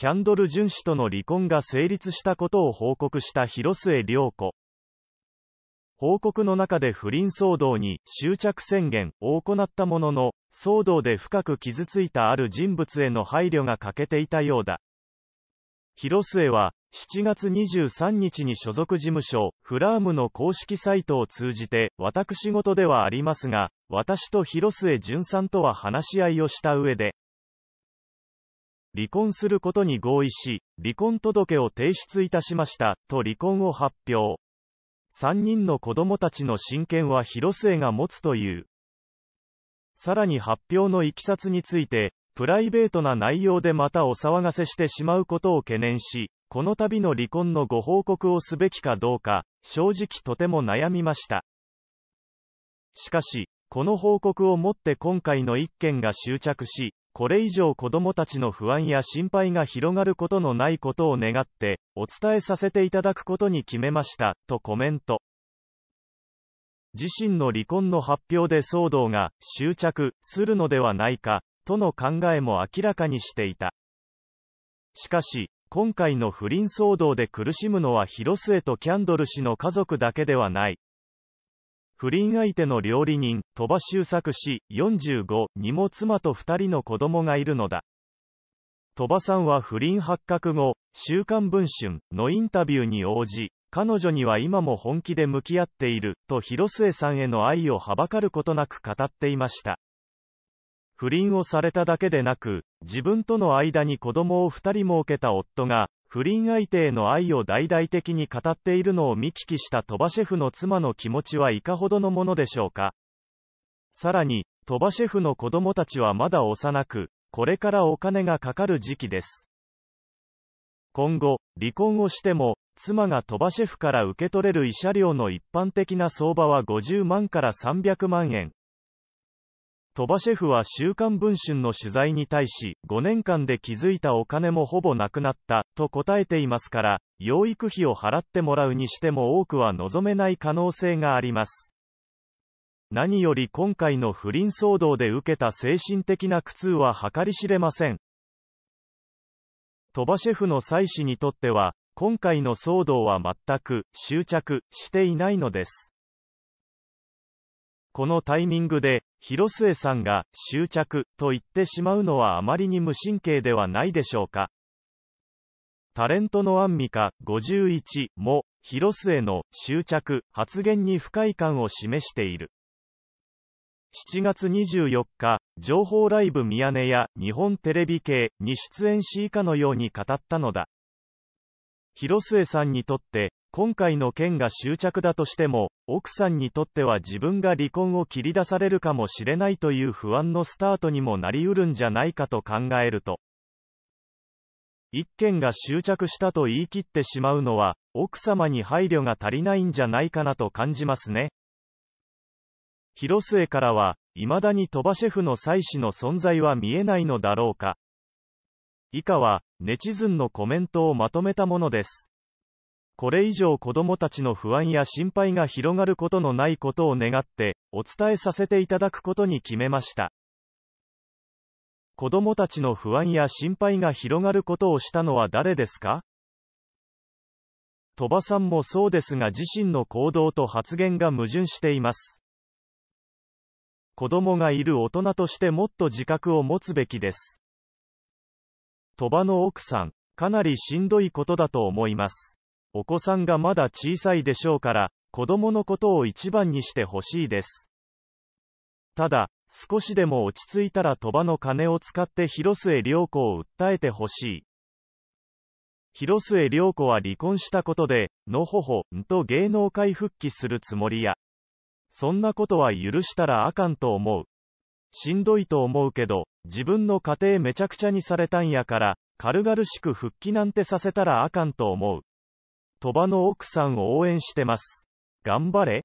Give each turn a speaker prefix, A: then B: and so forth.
A: キャンドル・ジュン氏との離婚が成立したことを報告した広末涼子。報告の中で不倫騒動に執着宣言を行ったものの、騒動で深く傷ついたある人物への配慮が欠けていたようだ。広末は、7月23日に所属事務所、フラームの公式サイトを通じて、私事ではありますが、私と広末淳さんとは話し合いをした上で、離婚することに合意し、離婚届を提出いたしました、と離婚を発表。3人の子供たちの親権は広末が持つという。さらに発表のいきさつについて、プライベートな内容でまたお騒がせしてしまうことを懸念し、この度の離婚のご報告をすべきかどうか、正直とても悩みました。しかし、この報告をもって今回の一件が執着し、これ以上子供たちの不安や心配が広がることのないことを願って、お伝えさせていただくことに決めました、とコメント。自身の離婚の発表で騒動が終着するのではないか、との考えも明らかにしていた。しかし、今回の不倫騒動で苦しむのは広末とキャンドル氏の家族だけではない。不倫相手の料理人、鳥羽周作氏45にも妻と2人の子供がいるのだ。鳥羽さんは不倫発覚後、週刊文春のインタビューに応じ、彼女には今も本気で向き合っている、と広末さんへの愛をはばかることなく語っていました。不倫をされただけでなく、自分との間に子供を2人設けた夫が、不倫相手への愛を大々的に語っているのを見聞きした鳥羽シェフの妻の気持ちはいかほどのものでしょうか。さらに、鳥羽シェフの子供たちはまだ幼く、これからお金がかかる時期です。今後、離婚をしても、妻が鳥羽シェフから受け取れる慰謝料の一般的な相場は50万から300万円。鳥羽シェフは週刊文春の取材に対し、5年間で築いたお金もほぼなくなった、と答えていますから、養育費を払ってもらうにしても多くは望めない可能性があります。何より今回の不倫騒動で受けた精神的な苦痛は計り知れません。鳥羽シェフの妻子にとっては、今回の騒動は全く執着していないのです。このタイミングで、広末さんが、執着、と言ってしまうのはあまりに無神経ではないでしょうか。タレントのアンミカ、51も、広末の、執着、発言に不快感を示している。7月24日、情報ライブミヤネや日本テレビ系に出演し以下のように語ったのだ。広末さんにとって、今回の件が執着だとしても、奥さんにとっては自分が離婚を切り出されるかもしれないという不安のスタートにもなりうるんじゃないかと考えると。一件が執着したと言い切ってしまうのは、奥様に配慮が足りないんじゃないかなと感じますね。広末からは、未だに鳥羽シェフの妻子の存在は見えないのだろうか。以下は、ネチズンのコメントをまとめたものです。これ以上子供たちの不安や心配が広がることのないことを願って、お伝えさせていただくことに決めました。子供たちの不安や心配が広がることをしたのは誰ですか鳥羽さんもそうですが自身の行動と発言が矛盾しています。子供がいる大人としてもっと自覚を持つべきです。鳥羽の奥さん、かなりしんどいことだと思います。お子さんがまだ小さいでしょうから、子供のことを一番にしてほしいです。ただ、少しでも落ち着いたら鳥羽の金を使って広末涼子を訴えてほしい。広末涼子は離婚したことで、のほほんと芸能界復帰するつもりや。そんなことは許したらあかんと思う。しんどいと思うけど、自分の家庭めちゃくちゃにされたんやから、軽々しく復帰なんてさせたらあかんと思う。鳥羽の奥さんを応援してます。頑張れ